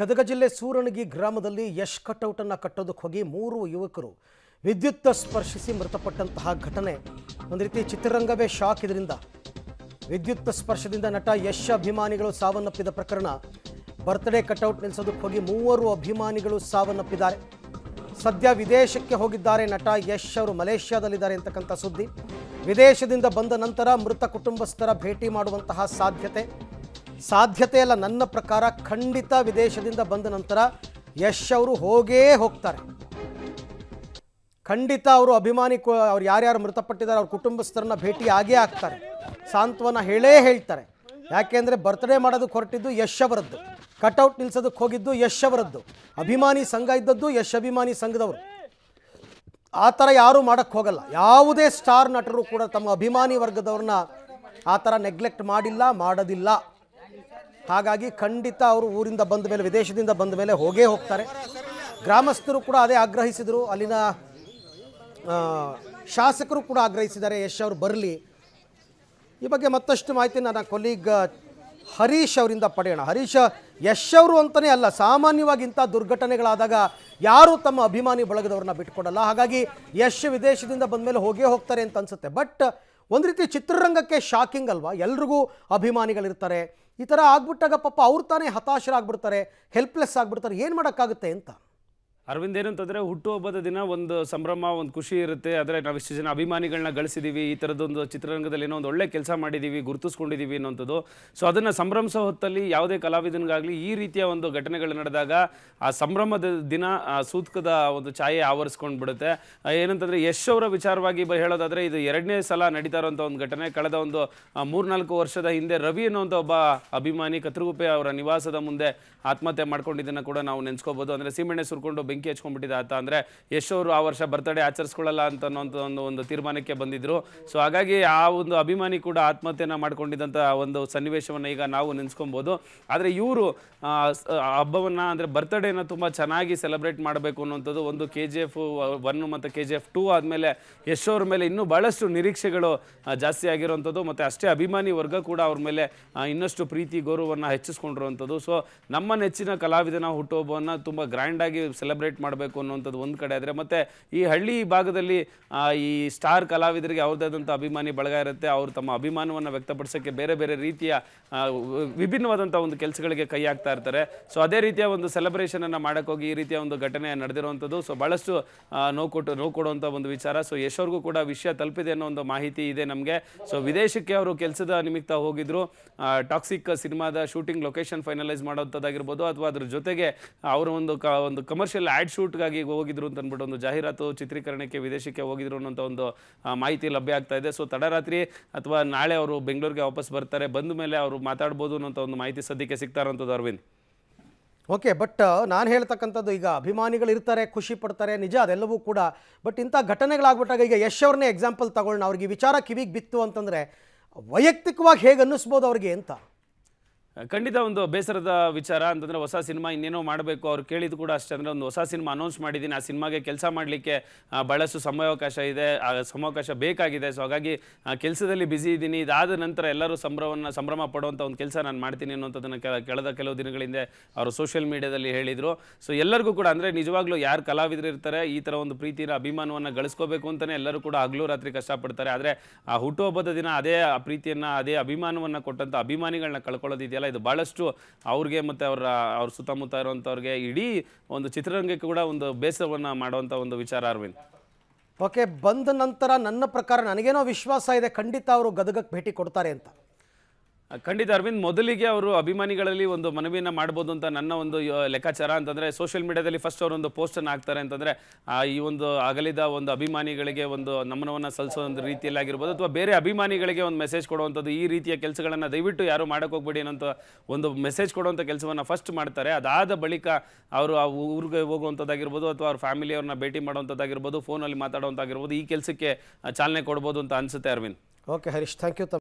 ಗದಗ ಜಿಲ್ಲೆ ಸೂರಣಗಿ ಗ್ರಾಮದಲ್ಲಿ ಯಶ್ ಕಟೌಟನ್ನು ಕಟ್ಟೋದಕ್ಕೆ ಹೋಗಿ ಮೂರು ಯುವಕರು ವಿದ್ಯುತ್ ಸ್ಪರ್ಶಿಸಿ ಮೃತಪಟ್ಟಂತಹ ಘಟನೆ ಒಂದು ರೀತಿ ಚಿತ್ರರಂಗವೇ ಶಾಕ್ ಇದರಿಂದ ವಿದ್ಯುತ್ ಸ್ಪರ್ಶದಿಂದ ನಟ ಯಶ್ ಅಭಿಮಾನಿಗಳು ಸಾವನ್ನಪ್ಪಿದ ಪ್ರಕರಣ ಬರ್ತ್ಡೇ ಕಟ್ಔಟ್ ನಿಲ್ಲಿಸೋದಕ್ಕೆ ಹೋಗಿ ಮೂವರು ಅಭಿಮಾನಿಗಳು ಸಾವನ್ನಪ್ಪಿದ್ದಾರೆ ಸದ್ಯ ವಿದೇಶಕ್ಕೆ ಹೋಗಿದ್ದಾರೆ ನಟ ಯಶ್ ಅವರು ಮಲೇಷ್ಯಾದಲ್ಲಿದ್ದಾರೆ ಅಂತಕ್ಕಂಥ ಸುದ್ದಿ ವಿದೇಶದಿಂದ ಬಂದ ನಂತರ ಮೃತ ಕುಟುಂಬಸ್ಥರ ಭೇಟಿ ಮಾಡುವಂತಹ ಸಾಧ್ಯತೆ ಸಾಧ್ಯತೆ ಇಲ್ಲ ನನ್ನ ಪ್ರಕಾರ ಖಂಡಿತ ವಿದೇಶದಿಂದ ಬಂದ ನಂತರ ಯಶ್ ಅವರು ಹೋಗೇ ಹೋಗ್ತಾರೆ ಖಂಡಿತ ಅವರು ಅಭಿಮಾನಿ ಅವ್ರು ಯಾರ್ಯಾರು ಮೃತಪಟ್ಟಿದ್ದಾರೆ ಅವ್ರ ಕುಟುಂಬಸ್ಥರನ್ನ ಭೇಟಿ ಆಗೇ ಆಗ್ತಾರೆ ಸಾಂತ್ವನ ಹೇಳೇ ಹೇಳ್ತಾರೆ ಯಾಕೆಂದರೆ ಬರ್ತ್ಡೇ ಮಾಡೋದಕ್ಕೆ ಹೊರಟಿದ್ದು ಯಶ್ ಅವರದ್ದು ಕಟೌಟ್ ನಿಲ್ಸೋದಕ್ಕೆ ಹೋಗಿದ್ದು ಯಶ್ ಅವರದ್ದು ಅಭಿಮಾನಿ ಸಂಘ ಇದ್ದದ್ದು ಯಶ್ ಅಭಿಮಾನಿ ಸಂಘದವರು ಆ ಥರ ಯಾರೂ ಮಾಡೋಕ್ಕೆ ಹೋಗಲ್ಲ ಯಾವುದೇ ಸ್ಟಾರ್ ನಟರು ಕೂಡ ತಮ್ಮ ಅಭಿಮಾನಿ ವರ್ಗದವ್ರನ್ನ ಆ ಥರ ನೆಗ್ಲೆಕ್ಟ್ ಮಾಡಿಲ್ಲ ಮಾಡೋದಿಲ್ಲ ಹಾಗಾಗಿ ಖಂಡಿತ ಅವರು ಊರಿಂದ ಬಂದ ಮೇಲೆ ವಿದೇಶದಿಂದ ಬಂದ ಮೇಲೆ ಹೋಗೇ ಹೋಗ್ತಾರೆ ಗ್ರಾಮಸ್ಥರು ಕೂಡ ಅದೇ ಆಗ್ರಹಿಸಿದರು ಅಲ್ಲಿನ ಶಾಸಕರು ಕೂಡ ಆಗ್ರಹಿಸಿದ್ದಾರೆ ಯಶ್ ಅವರು ಬರಲಿ ಈ ಬಗ್ಗೆ ಮತ್ತಷ್ಟು ಮಾಹಿತಿ ನನ್ನ ಕೊಲೀಗ್ ಹರೀಶ್ ಅವರಿಂದ ಪಡೆಯೋಣ ಹರೀಶ್ ಯಶ್ ಅವರು ಅಂತಲೇ ಅಲ್ಲ ಸಾಮಾನ್ಯವಾಗಿ ಇಂಥ ದುರ್ಘಟನೆಗಳಾದಾಗ ಯಾರೂ ತಮ್ಮ ಅಭಿಮಾನಿ ಬಳಗದವ್ರನ್ನ ಬಿಟ್ಕೊಡಲ್ಲ ಹಾಗಾಗಿ ಯಶ್ ವಿದೇಶದಿಂದ ಬಂದ ಮೇಲೆ ಹೋಗೇ ಹೋಗ್ತಾರೆ ಅಂತ ಅನಿಸುತ್ತೆ ಬಟ್ ಒಂದು ರೀತಿ ಚಿತ್ರರಂಗಕ್ಕೆ ಶಾಕಿಂಗ್ ಅಲ್ವಾ ಎಲ್ರಿಗೂ ಅಭಿಮಾನಿಗಳಿರ್ತಾರೆ ಈ ಥರ ಆಗ್ಬಿಟ್ಟಾಗ ಪಾಪ ಅವ್ರು ತಾನೇ ಹತಾಶರಾಗ್ಬಿಡ್ತಾರೆ ಹೆಲ್ಪ್ಲೆಸ್ ಆಗ್ಬಿಡ್ತಾರೆ ಏನು ಮಾಡೋಕ್ಕಾಗುತ್ತೆ ಅಂತ ಅರವಿಂದ್ ಏನಂತಂದರೆ ಹುಟ್ಟುಹಬ್ಬದ ದಿನ ಒಂದು ಸಂಭ್ರಮ ಒಂದು ಖುಷಿ ಇರುತ್ತೆ ಆದರೆ ನಾವು ಇಷ್ಟು ಜನ ಅಭಿಮಾನಿಗಳನ್ನ ಗಳಿಸಿದ್ದೀವಿ ಈ ಥರದ್ದೊಂದು ಚಿತ್ರರಂಗದಲ್ಲಿ ಏನೋ ಒಂದು ಒಳ್ಳೆ ಕೆಲಸ ಮಾಡಿದ್ದೀವಿ ಗುರುತಿಸ್ಕೊಂಡಿದ್ದೀವಿ ಅನ್ನೋಂಥದ್ದು ಸೊ ಅದನ್ನು ಸಂಭ್ರಮಿಸೋ ಹೊತ್ತಲ್ಲಿ ಯಾವುದೇ ಕಲಾವಿದನಿಗಾಗಲಿ ಈ ರೀತಿಯ ಒಂದು ಘಟನೆಗಳು ನಡೆದಾಗ ಆ ಸಂಭ್ರಮದ ದಿನ ಆ ಸೂತ್ಕದ ಒಂದು ಛಾಯೆ ಆವರಿಸ್ಕೊಂಡು ಬಿಡುತ್ತೆ ಏನಂತಂದರೆ ಯಶ್ ಅವರ ವಿಚಾರವಾಗಿ ಹೇಳೋದಾದರೆ ಇದು ಎರಡನೇ ಸಲ ನಡೀತಾ ಇರೋಂಥ ಒಂದು ಘಟನೆ ಕಳೆದ ಒಂದು ಮೂರ್ನಾಲ್ಕು ವರ್ಷದ ಹಿಂದೆ ರವಿ ಅನ್ನೋಂಥ ಒಬ್ಬ ಅಭಿಮಾನಿ ಕತ್ರಗುಪ್ಪೆ ಅವರ ನಿವಾಸದ ಮುಂದೆ ಆತ್ಮಹತ್ಯೆ ಮಾಡ್ಕೊಂಡಿದ್ದನ್ನು ಕೂಡ ನಾವು ನೆನೆಸ್ಕೋಬೋದು ಅಂದರೆ ಸೀಮೆಣ್ಣೆ ಸುರ್ಕೊಂಡು ಬೆಂಕಿ ಬೆಂಕಿ ಹಚ್ಕೊಂಡ್ಬಿಟ್ಟಿದೆ ಆತ ಅಂದರೆ ಯಶೋರು ಆ ವರ್ಷ ಬರ್ತ್ಡೇ ಆಚರಿಸ್ಕೊಳ್ಳಲ್ಲ ಅಂತ ಅನ್ನೋಂಥ ಒಂದು ಒಂದು ತೀರ್ಮಾನಕ್ಕೆ ಬಂದಿದ್ರು ಸೊ ಹಾಗಾಗಿ ಆ ಒಂದು ಅಭಿಮಾನಿ ಕೂಡ ಆತ್ಮಹತ್ಯೆಯನ್ನು ಮಾಡ್ಕೊಂಡಿದ್ದಂಥ ಒಂದು ಸನ್ನಿವೇಶವನ್ನು ಈಗ ನಾವು ನೆನೆಸ್ಕೊಬೋದು ಆದರೆ ಇವರು ಹಬ್ಬವನ್ನು ಅಂದರೆ ಬರ್ತಡೇನ ತುಂಬ ಚೆನ್ನಾಗಿ ಸೆಲೆಬ್ರೇಟ್ ಮಾಡಬೇಕು ಅನ್ನುವಂಥದ್ದು ಒಂದು ಕೆ ಜಿ ಎಫ್ ಒನ್ ಮತ್ತು ಕೆ ಜಿ ಎಫ್ ಟೂ ಆದಮೇಲೆ ಯಶೋರ ಮೇಲೆ ಇನ್ನೂ ಭಾಳಷ್ಟು ನಿರೀಕ್ಷೆಗಳು ಜಾಸ್ತಿ ಆಗಿರುವಂಥದ್ದು ಮತ್ತು ಅಷ್ಟೇ ಅಭಿಮಾನಿ ವರ್ಗ ಕೂಡ ಅವ್ರ ಮೇಲೆ ಇನ್ನಷ್ಟು ಪ್ರೀತಿ ಗೌರವವನ್ನು ಹೆಚ್ಚಿಸ್ಕೊಂಡಿರುವಂಥದ್ದು ಸೊ ನಮ್ಮ ನೆಚ್ಚಿನ ಕಲಾವಿದನ ಹುಟ್ಟುಹಬ್ಬವನ್ನು ತುಂಬ ಗ್ರ್ಯಾಂಡಾಗಿ ಸೆಲೆಬ್ರೇಟ್ ಸೆಲೆಬ್ರೇಟ್ ಮಾಡಬೇಕು ಅನ್ನುವಂಥದ್ದು ಒಂದು ಕಡೆ ಆದರೆ ಮತ್ತು ಈ ಹಳ್ಳಿ ಭಾಗದಲ್ಲಿ ಈ ಸ್ಟಾರ್ ಕಲಾವಿದರಿಗೆ ಅವ್ರದ್ದಾದಂಥ ಅಭಿಮಾನಿ ಬಳಗ ಇರುತ್ತೆ ಅವರು ತಮ್ಮ ಅಭಿಮಾನವನ್ನು ವ್ಯಕ್ತಪಡಿಸೋಕ್ಕೆ ಬೇರೆ ಬೇರೆ ರೀತಿಯ ವಿಭಿನ್ನವಾದಂಥ ಒಂದು ಕೆಲಸಗಳಿಗೆ ಕೈ ಹಾಕ್ತಾ ಇರ್ತಾರೆ ಸೊ ಅದೇ ರೀತಿಯ ಒಂದು ಸೆಲೆಬ್ರೇಷನನ್ನು ಹೋಗಿ ಈ ರೀತಿಯ ಒಂದು ಘಟನೆ ನಡೆದಿರುವಂಥದ್ದು ಸೊ ಭಾಳಷ್ಟು ನೋವು ಕೊಟ್ಟು ನೋವು ಕೊಡುವಂಥ ಒಂದು ವಿಚಾರ ಸೊ ಯಶೋರ್ಗೂ ಕೂಡ ವಿಷಯ ತಲುಪಿದೆ ಅನ್ನೋ ಒಂದು ಮಾಹಿತಿ ಇದೆ ನಮಗೆ ಸೊ ವಿದೇಶಕ್ಕೆ ಅವರು ಕೆಲಸದ ನಿಮಿತ್ತ ಹೋಗಿದ್ರು ಟಾಕ್ಸಿಕ್ ಸಿನಿಮಾದ ಶೂಟಿಂಗ್ ಲೊಕೇಶನ್ ಫೈನಲೈಸ್ ಮಾಡುವಂಥದ್ದಾಗಿರ್ಬೋದು ಅಥವಾ ಅದ್ರ ಜೊತೆಗೆ ಅವರ ಒಂದು ಒಂದು ಕಮರ್ಷಿಯಲ್ ಆ್ಯಡ್ ಶೂಟ್ಗಾಗಿ ಹೋಗಿದ್ರು ಅಂತ ಅಂದ್ಬಿಟ್ಟು ಒಂದು ಜಾಹೀರಾತು ಚಿತ್ರೀಕರಣಕ್ಕೆ ವಿದೇಶಕ್ಕೆ ಹೋಗಿದ್ರು ಅನ್ನೋಂಥ ಒಂದು ಮಾಹಿತಿ ಲಭ್ಯ ಆಗ್ತಾ ಇದೆ ಸೊ ತಡರಾತ್ರಿ ಅಥವಾ ನಾಳೆ ಅವರು ಬೆಂಗಳೂರಿಗೆ ವಾಪಸ್ ಬರ್ತಾರೆ ಬಂದ ಮೇಲೆ ಅವರು ಮಾತಾಡ್ಬೋದು ಅನ್ನೋಂಥ ಒಂದು ಮಾಹಿತಿ ಸದ್ಯಕ್ಕೆ ಸಿಗ್ತಾರಂಥದ್ದು ಅರವಿಂದ್ ಓಕೆ ಬಟ್ ನಾನು ಹೇಳ್ತಕ್ಕಂಥದ್ದು ಈಗ ಅಭಿಮಾನಿಗಳು ಇರ್ತಾರೆ ಖುಷಿ ಪಡ್ತಾರೆ ನಿಜ ಅದೆಲ್ಲವೂ ಕೂಡ ಬಟ್ ಇಂಥ ಘಟನೆಗಳಾಗ್ಬಿಟ್ಟಾಗ ಈಗ ಯಶ್ ಅವ್ರನ್ನೇ ಎಕ್ಸಾಂಪಲ್ ತಗೊಳ್ಳೋಣ ಅವ್ರಿಗೆ ವಿಚಾರ ಕಿವಿಗೆ ಬಿತ್ತು ಅಂತಂದರೆ ವೈಯಕ್ತಿಕವಾಗಿ ಹೇಗೆ ಅನ್ನಿಸ್ಬೋದು ಅವ್ರಿಗೆ ಅಂತ ಖಂಡಿತ ಒಂದು ಬೇಸರದ ವಿಚಾರ ಅಂತಂದರೆ ಹೊಸ ಸಿನಿಮಾ ಇನ್ನೇನೋ ಮಾಡಬೇಕು ಅವ್ರು ಕೇಳಿದ್ದು ಕೂಡ ಅಷ್ಟೇ ಅಂದರೆ ಒಂದು ಹೊಸ ಸಿನಿಮಾ ಅನೌನ್ಸ್ ಮಾಡಿದ್ದೀನಿ ಆ ಸಿನಿಮಾಗೆ ಕೆಲಸ ಮಾಡಲಿಕ್ಕೆ ಬಹಳಷ್ಟು ಸಮಯಾವಕಾಶ ಇದೆ ಆ ಸಮಾವಕಾಶ ಬೇಕಾಗಿದೆ ಸೊ ಹಾಗಾಗಿ ಕೆಲಸದಲ್ಲಿ ಬ್ಯುಸಿ ಇದ್ದೀನಿ ಇದಾದ ನಂತರ ಎಲ್ಲರೂ ಸಂಭ್ರಮವನ್ನು ಸಂಭ್ರಮ ಪಡುವಂಥ ಒಂದು ಕೆಲಸ ನಾನು ಮಾಡ್ತೀನಿ ಅನ್ನೋಂಥದ್ದನ್ನು ಕಳೆದ ಕೆಲವು ದಿನಗಳಿಂದ ಅವರು ಸೋಷಿಯಲ್ ಮೀಡಿಯಾದಲ್ಲಿ ಹೇಳಿದರು ಸೊ ಎಲ್ಲರಿಗೂ ಕೂಡ ಅಂದರೆ ನಿಜವಾಗ್ಲೂ ಯಾರು ಕಲಾವಿದರು ಇರ್ತಾರೆ ಈ ಥರ ಒಂದು ಪ್ರೀತಿನ ಅಭಿಮಾನವನ್ನು ಗಳಿಸ್ಕೋಬೇಕು ಅಂತಲೇ ಎಲ್ಲರೂ ಕೂಡ ಹಗಲು ರಾತ್ರಿ ಕಷ್ಟಪಡ್ತಾರೆ ಆದರೆ ಆ ಹುಟ್ಟುಹಬ್ಬದ ದಿನ ಅದೇ ಆ ಪ್ರೀತಿಯನ್ನು ಅದೇ ಅಭಿಮಾನವನ್ನು ಕೊಟ್ಟಂಥ ಅಭಿಮಾನಿಗಳನ್ನ ಕಳ್ಕೊಳ್ಳೋದಿದೆಯಲ್ಲ ಇದು ಭಾಳಷ್ಟು ಅವ್ರಿಗೆ ಮತ್ತು ಅವರ ಅವ್ರ ಸುತ್ತಮುತ್ತ ಇರುವಂಥವ್ರಿಗೆ ಇಡೀ ಒಂದು ಚಿತ್ರರಂಗಕ್ಕೆ ಕೂಡ ಒಂದು ಬೇಸರವನ್ನು ಮಾಡುವಂಥ ಒಂದು ವಿಚಾರ ಅರವಿಂದ್ ಓಕೆ ಬಂದ ನಂತರ ನನ್ನ ಪ್ರಕಾರ ನನಗೇನೋ ವಿಶ್ವಾಸ ಇದೆ ಖಂಡಿತ ಅವರು ಗದಗಕ್ಕೆ ಭೇಟಿ ಕೊಡ್ತಾರೆ ಅಂತ ಖಂಡಿತ ಅರವಿಂದ್ ಮೊದಲಿಗೆ ಅವರು ಅಭಿಮಾನಿಗಳಲ್ಲಿ ಒಂದು ಮನವಿಯನ್ನು ಮಾಡ್ಬೋದು ಅಂತ ನನ್ನ ಒಂದು ಲೆಕ್ಕಾಚಾರ ಅಂತಂದ್ರೆ ಸೋಷಿಯಲ್ ಮೀಡಿಯಾದಲ್ಲಿ ಫಸ್ಟ್ ಅವರೊಂದು ಪೋಸ್ಟನ್ನು ಹಾಕ್ತಾರೆ ಅಂತಂದ್ರೆ ಈ ಒಂದು ಅಗಲಿದ ಒಂದು ಅಭಿಮಾನಿಗಳಿಗೆ ಒಂದು ನಮನವನ್ನ ಸಲ್ಲಿಸೋ ಒಂದು ರೀತಿಯಲ್ಲಿ ಆಗಿರ್ಬೋದು ಅಥವಾ ಬೇರೆ ಅಭಿಮಾನಿಗಳಿಗೆ ಒಂದು ಮೆಸೇಜ್ ಕೊಡುವಂಥದ್ದು ಈ ರೀತಿಯ ಕೆಲಸಗಳನ್ನು ದಯವಿಟ್ಟು ಯಾರು ಮಾಡೋಕ್ಕೆ ಹೋಗ್ಬೇಡಿ ಅನ್ನೋಂಥ ಒಂದು ಮೆಸೇಜ್ ಕೊಡುವಂಥ ಕೆಲಸವನ್ನು ಫಸ್ಟ್ ಮಾಡ್ತಾರೆ ಅದಾದ ಬಳಿಕ ಅವರು ಆ ಊರಿಗೆ ಹೋಗುವಂಥದ್ದಾಗಿರ್ಬೋದು ಅಥವಾ ಅವ್ರ ಫ್ಯಾಮಿಲಿಯವ್ರನ್ನ ಭೇಟಿ ಮಾಡುವಂಥದ್ದಾಗಿರ್ಬೋದು ಫೋನಲ್ಲಿ ಆಗಿರ್ಬೋದು ಈ ಕೆಲಸಕ್ಕೆ ಚಾಲನೆ ಕೊಡ್ಬೋದು ಅಂತ ಅನಿಸುತ್ತೆ Arvind okay Harish thank you